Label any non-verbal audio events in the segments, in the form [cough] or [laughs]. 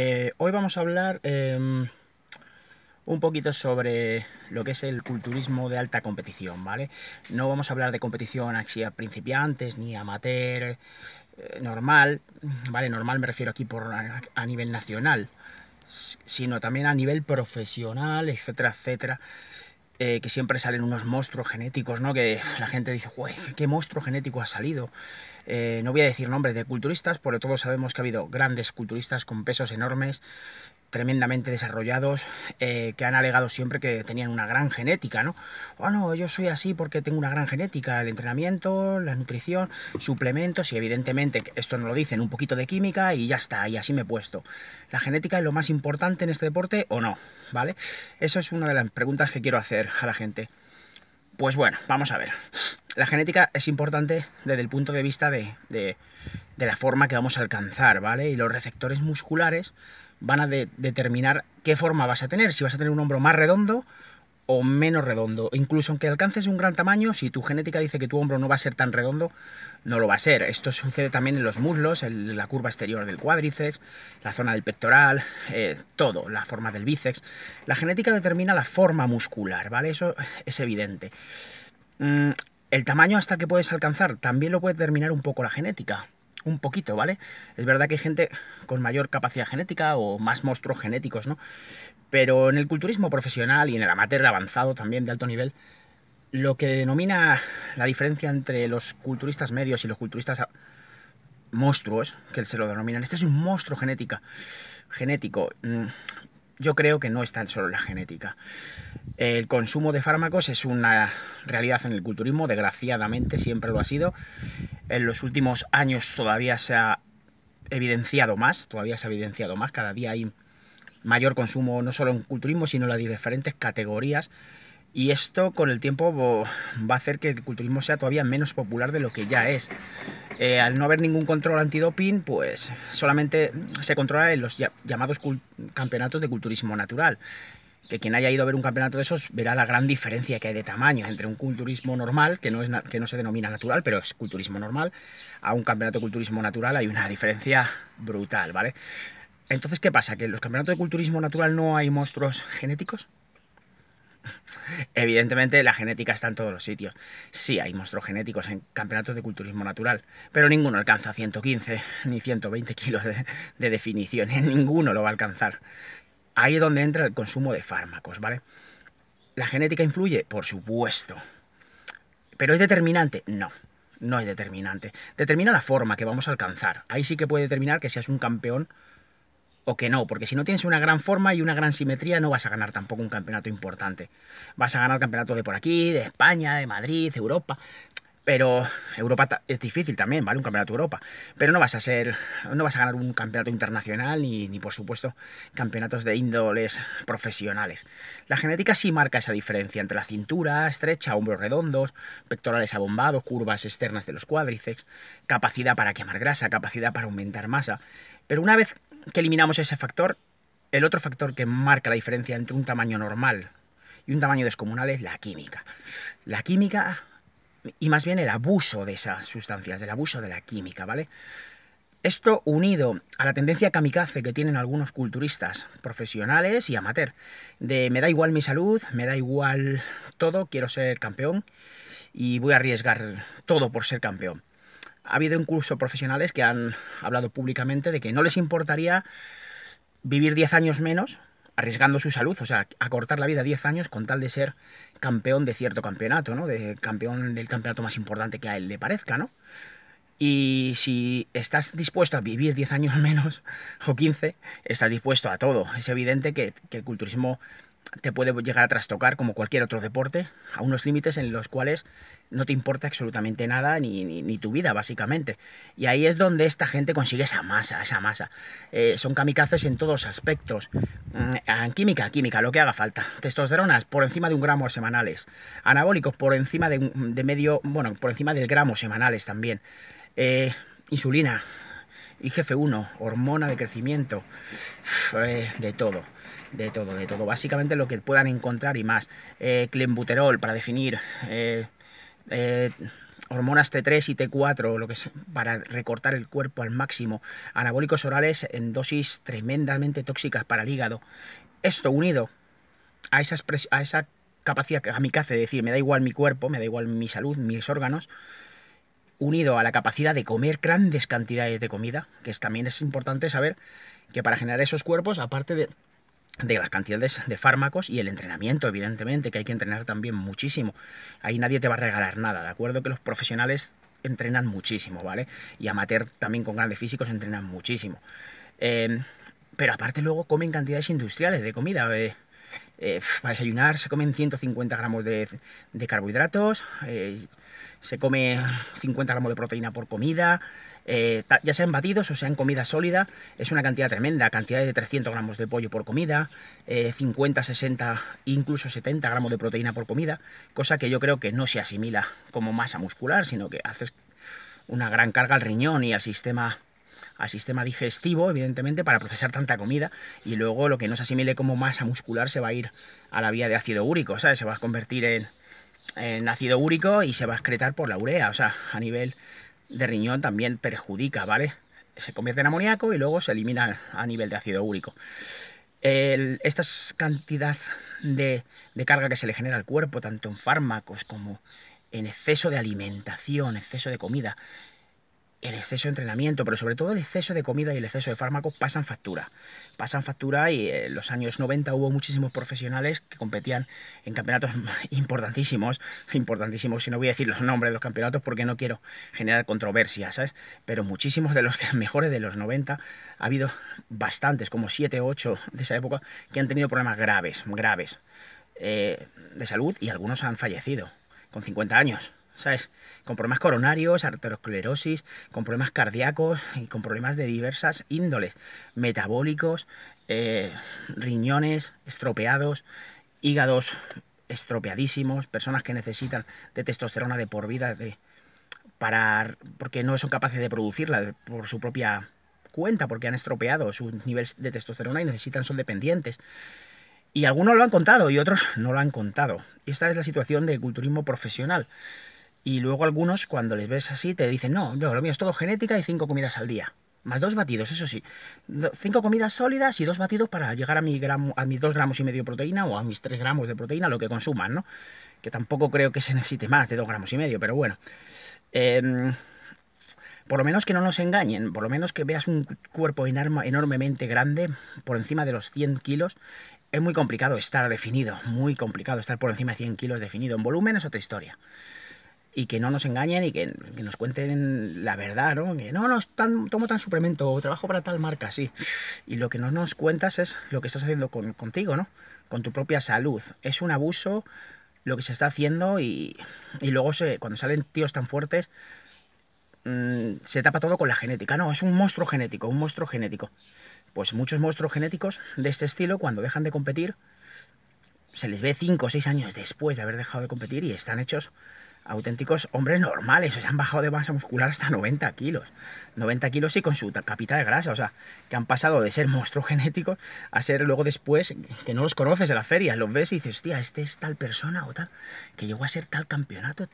Eh, hoy vamos a hablar em, un poquito sobre lo que es el culturismo de alta competición, ¿vale? No vamos a hablar de competición así a principiantes ni amateur eh, normal, ¿vale? Normal me refiero aquí por a nivel nacional, sino también a nivel profesional, etcétera, etcétera. Eh, que siempre salen unos monstruos genéticos, ¿no? Que la gente dice, güey, ¿qué monstruo genético ha salido? Eh, no voy a decir nombres de culturistas, porque todos sabemos que ha habido grandes culturistas con pesos enormes, tremendamente desarrollados, eh, que han alegado siempre que tenían una gran genética, ¿no? Bueno, oh, yo soy así porque tengo una gran genética, el entrenamiento, la nutrición, suplementos y evidentemente, esto no lo dicen, un poquito de química y ya está, y así me he puesto. ¿La genética es lo más importante en este deporte o no? ¿Vale? Eso es una de las preguntas que quiero hacer a la gente. Pues bueno, vamos a ver. La genética es importante desde el punto de vista de, de, la forma que vamos a alcanzar, ¿vale? Y los receptores musculares van a determinar qué forma vas a tener, si vas a tener un hombro más redondo o menos redondo. Incluso aunque alcances un gran tamaño, si tu genética dice que tu hombro no va a ser tan redondo, no lo va a ser. Esto sucede también en los muslos, en la curva exterior del cuádriceps, la zona del pectoral, eh, todo, la forma del bíceps. La genética determina la forma muscular, ¿vale? Eso es evidente. Mm, el tamaño hasta que puedes alcanzar también lo puede determinar un poco la genética un poquito, ¿vale? Es verdad que hay gente con mayor capacidad genética o más monstruos genéticos, ¿no? Pero en el culturismo profesional y en el amateur avanzado también de alto nivel, lo que denomina la diferencia entre los culturistas medios y los culturistas monstruos, que se lo denominan, este es un monstruo genética, genético. Mm, yo creo que no está solo la genética. El consumo de fármacos es una realidad en el culturismo, desgraciadamente siempre lo ha sido en los últimos años todavía se ha evidenciado más, todavía se ha evidenciado más, cada día hay mayor consumo no solo en culturismo, sino en las diferentes categorías y esto con el tiempo va a hacer que el culturismo sea todavía menos popular de lo que ya es. Eh, al no haber ningún control antidoping, pues solamente se controla en los llamados campeonatos de culturismo natural que quien haya ido a ver un campeonato de esos verá la gran diferencia que hay de tamaño entre un culturismo normal, que no, es, que no se denomina natural, pero es culturismo normal, a un campeonato de culturismo natural hay una diferencia brutal, ¿vale? Entonces, ¿qué pasa? ¿Que en los campeonatos de culturismo natural no hay monstruos genéticos? [laughs] Evidentemente la genética está en todos los sitios. Sí, hay monstruos genéticos en campeonatos de culturismo natural, pero ninguno alcanza 115 ni 120 kilos de, de definición, [laughs] ninguno lo va a alcanzar. Ahí es donde entra el consumo de fármacos, ¿vale? ¿La genética influye? Por supuesto. ¿Pero es determinante? No, no es determinante. Determina la forma que vamos a alcanzar. Ahí sí que puede determinar que seas un campeón o que no, porque si no tienes una gran forma y una gran simetría no vas a ganar tampoco un campeonato importante. Vas a ganar campeonatos de por aquí, de España, de Madrid, de Europa pero Europa es difícil también, ¿vale? Un campeonato de Europa. Pero no vas a ser, no vas a ganar un campeonato internacional ni, ni por supuesto campeonatos de índoles profesionales. La genética sí marca esa diferencia entre la cintura estrecha, hombros redondos, pectorales abombados, curvas externas de los cuádriceps, capacidad para quemar grasa, capacidad para aumentar masa. Pero una vez que eliminamos ese factor, el otro factor que marca la diferencia entre un tamaño normal y un tamaño descomunal es la química. La química y más bien el abuso de esas sustancias, del abuso de la química, ¿vale? Esto unido a la tendencia kamikaze que tienen algunos culturistas profesionales y amateur, de me da igual mi salud, me da igual todo, quiero ser campeón y voy a arriesgar todo por ser campeón. Ha habido incluso profesionales que han hablado públicamente de que no les importaría vivir 10 años menos arriesgando su salud, o sea, acortar la vida 10 años con tal de ser campeón de cierto campeonato, ¿no? De campeón del campeonato más importante que a él le parezca, ¿no? Y si estás dispuesto a vivir 10 años [laughs] menos o 15, estás dispuesto a todo. Es evidente que, que el culturismo te puede llegar a trastocar como cualquier otro deporte, a unos límites en los cuales no te importa absolutamente nada, ni, tu vida, básicamente. Y ahí es donde esta gente consigue esa masa, esa masa. Eh, son kamikazes en todos aspectos. Mm, química, química, lo que haga falta. Testosteronas por encima de un gramo semanales. Anabólicos por encima de, medio, bueno, por encima del gramo semanales también. Eh, insulina, IGF-1, hormona de crecimiento, eh, de todo, de todo, de todo. Básicamente lo que puedan encontrar y más. Eh, Clembuterol para definir... Eh, hormonas T3 y T4, lo que es para recortar el cuerpo al máximo, anabólicos orales en dosis tremendamente tóxicas para el hígado. Esto unido a, esas a esa capacidad que a mi cace de decir, me da igual mi cuerpo, me da igual mi salud, mis órganos, unido a la capacidad de comer grandes cantidades de comida, que es, también es importante saber que para generar esos cuerpos, aparte de, las cantidades de fármacos y el entrenamiento, evidentemente, que hay que entrenar también muchísimo. Ahí nadie te va a regalar nada, ¿de acuerdo? Que los profesionales entrenan muchísimo, ¿vale? Y amateur también con grandes físicos entrenan muchísimo. Eh, pero aparte luego comen cantidades industriales de comida. Eh, eh, para desayunar se comen 150 gramos de, carbohidratos, eh, se come 50 gramos de proteína por comida, eh, ya sean batidos o sean comida sólida, es una cantidad tremenda, cantidad de 300 gramos de pollo por comida, 50, 60, incluso 70 gramos de proteína por comida, cosa que yo creo que no se asimila como masa muscular, sino que haces una gran carga al riñón y al sistema al sistema digestivo, evidentemente, para procesar tanta comida. Y luego lo que no se asimile como masa muscular se va a ir a la vía de ácido úrico, ¿sabes? Se va a convertir en, ácido úrico y se va a excretar por la urea. O sea, a nivel de riñón también perjudica, ¿vale? Se convierte en amoníaco y luego se elimina a nivel de ácido úrico. esta cantidad de, de carga que se le genera al cuerpo, tanto en fármacos como en exceso de alimentación, exceso de comida, el exceso de entrenamiento, pero sobre todo el exceso de comida y el exceso de fármacos pasan factura. Pasan factura y eh, en los años 90 hubo muchísimos profesionales que competían en campeonatos [laughs] importantísimos, importantísimos, si no voy a decir los nombres de los campeonatos porque no quiero generar controversia, ¿sabes? Pero muchísimos de los [laughs] mejores de los 90, ha habido bastantes, como 7 o 8 de esa época, que han tenido problemas graves, graves, eh, de salud y algunos han fallecido con 50 años. Con problemas coronarios, arteriosclerosis, con problemas cardíacos y con problemas de diversas índoles, metabólicos, eh, riñones estropeados, hígados estropeadísimos, personas que necesitan de testosterona de por vida de, para, porque no son capaces de producirla por su propia cuenta, porque han estropeado sus niveles de testosterona y necesitan, son dependientes. Y algunos lo han contado y otros no lo han contado. Y esta es la situación del culturismo profesional. Y luego algunos, cuando les ves así, te dicen, no, yo lo mío es todo genética y cinco comidas al día. Más dos batidos, eso sí. cinco comidas sólidas y dos batidos para llegar a, mi mis dos gramos y medio de proteína o a mis tres gramos de proteína, lo que consuman, ¿no? Que tampoco creo que se necesite más de dos gramos y medio, pero bueno. Em, por lo menos que no nos engañen, por lo menos que veas un cuerpo enormemente grande, por encima de los 100 kilos, es muy complicado estar definido, muy complicado estar por encima de 100 kilos definido. En volumen es otra historia y que no nos engañen y que, nos cuenten la verdad, ¿no? Que no, no, tomo tan suplemento o trabajo para tal marca, sí. Y lo que no nos cuentas es lo que estás haciendo contigo, ¿no? Con tu propia salud. Es un abuso lo que se está haciendo y, luego cuando salen tíos tan fuertes mm, se tapa todo con la genética. No, es un monstruo genético, un monstruo genético. Pues muchos monstruos genéticos de este estilo, cuando dejan de competir, se les ve 5 o 6 años después de haber dejado de competir y están hechos auténticos hombres normales, o sea, han bajado de masa muscular hasta 90 kilos. 90 kilos y con su capita de grasa, o sea, que han pasado de ser monstruos [laughs] genéticos a ser luego después que no los conoces en la feria, los ves y dices, hostia, este es tal persona o tal, que llegó a ser tal campeonato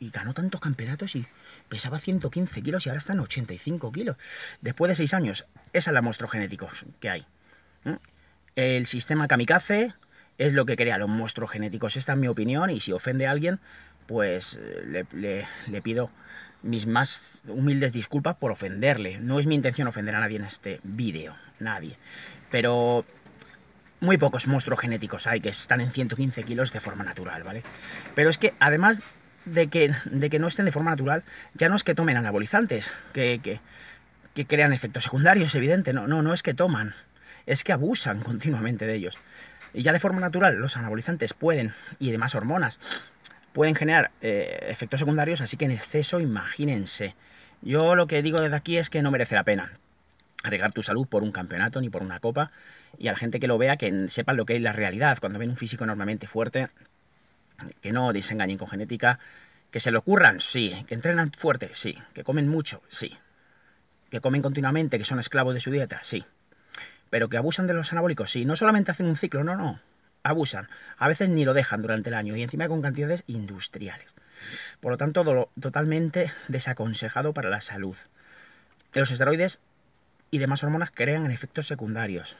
y ganó tantos campeonatos y pesaba 115 kilos y ahora están 85 kilos. Después de 6 años, esa es la monstruo genéticos que hay. ¿eh? El sistema kamikaze, es lo que crea los monstruos genéticos. Esta es mi opinión y si ofende a alguien, pues eh, le, pido mis más humildes disculpas por ofenderle. No es mi intención ofender a nadie en este vídeo, nadie. Pero muy pocos monstruos genéticos hay que están en 115 kilos de forma natural, ¿vale? Pero es que además de que, de que no estén de forma natural, ya no es que tomen anabolizantes, que, crean efectos secundarios, evidente, no, no, no es que toman, es que abusan continuamente de ellos. Y ya de forma natural los anabolizantes pueden, y demás hormonas, pueden generar eh, efectos secundarios, así que en exceso, imagínense. Yo lo que digo desde aquí es que no merece la pena arriesgar tu salud por un campeonato ni por una copa, y a la gente que lo vea que sepan lo que es la realidad. Cuando ven un físico enormemente fuerte, que no desengañen con genética, que se lo ocurran, sí, que entrenan fuerte, sí, que comen mucho, sí, que comen continuamente, que son esclavos de su dieta, sí, pero que abusan de los anabólicos, sí, no solamente hacen un ciclo, no, no, abusan, a veces ni lo dejan durante el año y encima con cantidades industriales. Por lo tanto, totalmente desaconsejado para la salud. Los esteroides y demás hormonas crean efectos secundarios.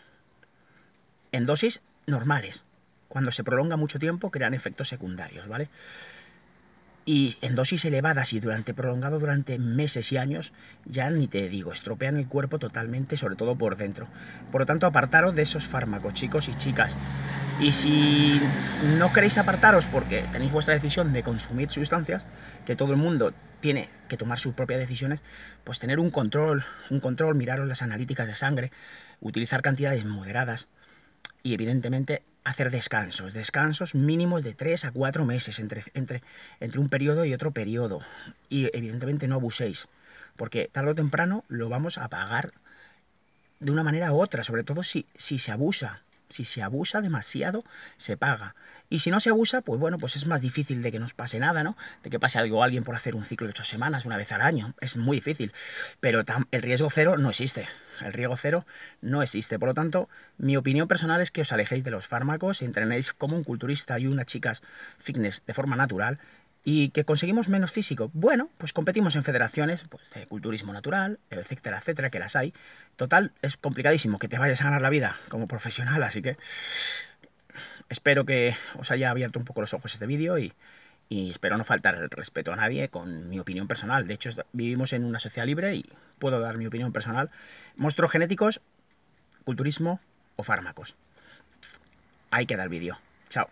En dosis normales. Cuando se prolonga mucho tiempo, crean efectos secundarios, ¿vale? y en dosis elevadas y durante prolongado durante meses y años, ya ni te digo, estropean el cuerpo totalmente, sobre todo por dentro. Por lo tanto, apartaros de esos fármacos, chicos y chicas. Y si no queréis apartaros porque tenéis vuestra decisión de consumir sustancias, que todo el mundo tiene que tomar sus propias decisiones, pues tener un control, un control, miraros las analíticas de sangre, utilizar cantidades moderadas y evidentemente hacer descansos, descansos mínimos de 3 a 4 meses entre, entre, entre un periodo y otro periodo. Y evidentemente no abuséis, porque tarde o temprano lo vamos a pagar de una manera u otra, sobre todo si, si se abusa. Si se abusa demasiado, se paga. Y si no se abusa, pues bueno, pues es más difícil de que nos pase nada, ¿no? De que pase algo alguien por hacer un ciclo de ocho semanas una vez al año. Es muy difícil. Pero el riesgo cero no existe. El riesgo cero no existe. Por lo tanto, mi opinión personal es que os alejéis de los fármacos, entrenéis como un culturista y unas chicas fitness de forma natural y que conseguimos menos físico. Bueno, pues competimos en federaciones pues, de culturismo natural, etcétera, etcétera, que las hay. Total, es complicadísimo que te vayas a ganar la vida como profesional, así que espero que os haya abierto un poco los ojos este vídeo y, y espero no faltar el respeto a nadie con mi opinión personal. De hecho, vivimos en una sociedad libre y puedo dar mi opinión personal. Monstruos genéticos, culturismo o fármacos. Ahí queda el vídeo. Chao.